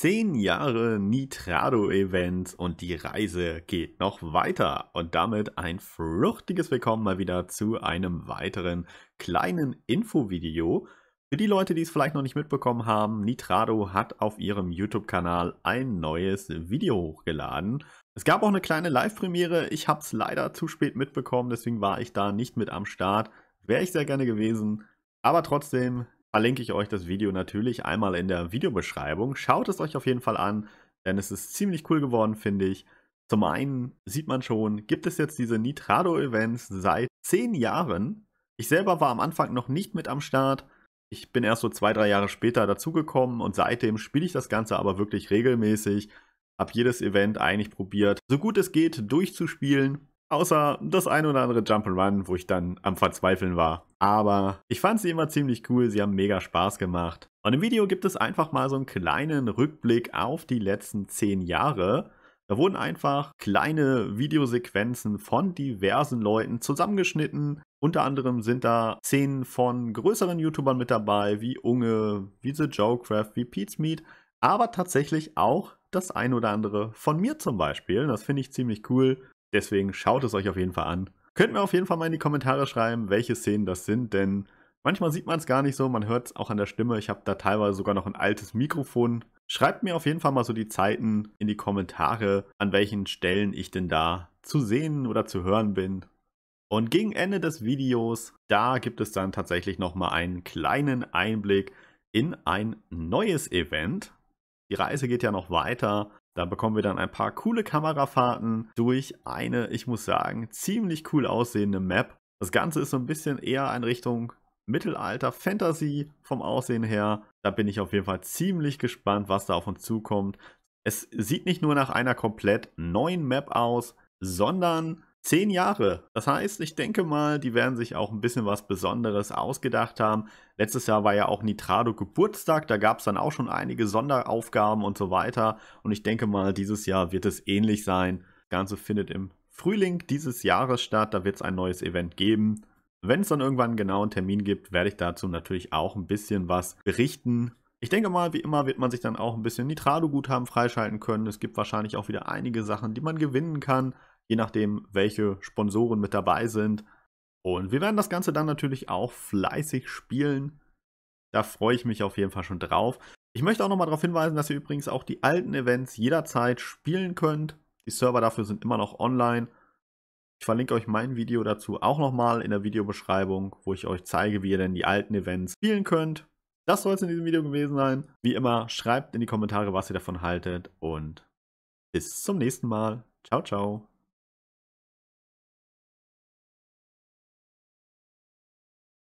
zehn Jahre Nitrado-Event und die Reise geht noch weiter. Und damit ein fruchtiges Willkommen mal wieder zu einem weiteren kleinen Infovideo. Für die Leute, die es vielleicht noch nicht mitbekommen haben, Nitrado hat auf ihrem YouTube-Kanal ein neues Video hochgeladen. Es gab auch eine kleine Live-Premiere, ich habe es leider zu spät mitbekommen, deswegen war ich da nicht mit am Start. Wäre ich sehr gerne gewesen, aber trotzdem verlinke ich euch das Video natürlich einmal in der Videobeschreibung. Schaut es euch auf jeden Fall an, denn es ist ziemlich cool geworden, finde ich. Zum einen sieht man schon, gibt es jetzt diese Nitrado-Events seit 10 Jahren. Ich selber war am Anfang noch nicht mit am Start. Ich bin erst so zwei, drei Jahre später dazugekommen und seitdem spiele ich das Ganze aber wirklich regelmäßig. Hab jedes Event eigentlich probiert, so gut es geht, durchzuspielen. Außer das ein oder andere Jump'n'Run, wo ich dann am Verzweifeln war. Aber ich fand sie immer ziemlich cool, sie haben mega Spaß gemacht. Und im Video gibt es einfach mal so einen kleinen Rückblick auf die letzten 10 Jahre. Da wurden einfach kleine Videosequenzen von diversen Leuten zusammengeschnitten. Unter anderem sind da Szenen von größeren YouTubern mit dabei, wie Unge, wie The Joecraft, wie Pete's Meat, aber tatsächlich auch das ein oder andere von mir zum Beispiel. Das finde ich ziemlich cool. Deswegen schaut es euch auf jeden Fall an. Könnt mir auf jeden Fall mal in die Kommentare schreiben, welche Szenen das sind, denn manchmal sieht man es gar nicht so, man hört es auch an der Stimme. Ich habe da teilweise sogar noch ein altes Mikrofon. Schreibt mir auf jeden Fall mal so die Zeiten in die Kommentare, an welchen Stellen ich denn da zu sehen oder zu hören bin. Und gegen Ende des Videos, da gibt es dann tatsächlich nochmal einen kleinen Einblick in ein neues Event. Die Reise geht ja noch weiter da bekommen wir dann ein paar coole Kamerafahrten durch eine, ich muss sagen, ziemlich cool aussehende Map. Das Ganze ist so ein bisschen eher in Richtung Mittelalter, Fantasy vom Aussehen her. Da bin ich auf jeden Fall ziemlich gespannt, was da auf uns zukommt. Es sieht nicht nur nach einer komplett neuen Map aus, sondern Zehn Jahre. Das heißt, ich denke mal, die werden sich auch ein bisschen was Besonderes ausgedacht haben. Letztes Jahr war ja auch Nitrado Geburtstag, da gab es dann auch schon einige Sonderaufgaben und so weiter. Und ich denke mal, dieses Jahr wird es ähnlich sein. Das Ganze findet im Frühling dieses Jahres statt, da wird es ein neues Event geben. Wenn es dann irgendwann einen genauen Termin gibt, werde ich dazu natürlich auch ein bisschen was berichten. Ich denke mal, wie immer wird man sich dann auch ein bisschen Nitrado-Guthaben freischalten können. Es gibt wahrscheinlich auch wieder einige Sachen, die man gewinnen kann je nachdem, welche Sponsoren mit dabei sind. Und wir werden das Ganze dann natürlich auch fleißig spielen. Da freue ich mich auf jeden Fall schon drauf. Ich möchte auch nochmal darauf hinweisen, dass ihr übrigens auch die alten Events jederzeit spielen könnt. Die Server dafür sind immer noch online. Ich verlinke euch mein Video dazu auch nochmal in der Videobeschreibung, wo ich euch zeige, wie ihr denn die alten Events spielen könnt. Das soll es in diesem Video gewesen sein. Wie immer, schreibt in die Kommentare, was ihr davon haltet und bis zum nächsten Mal. Ciao, ciao.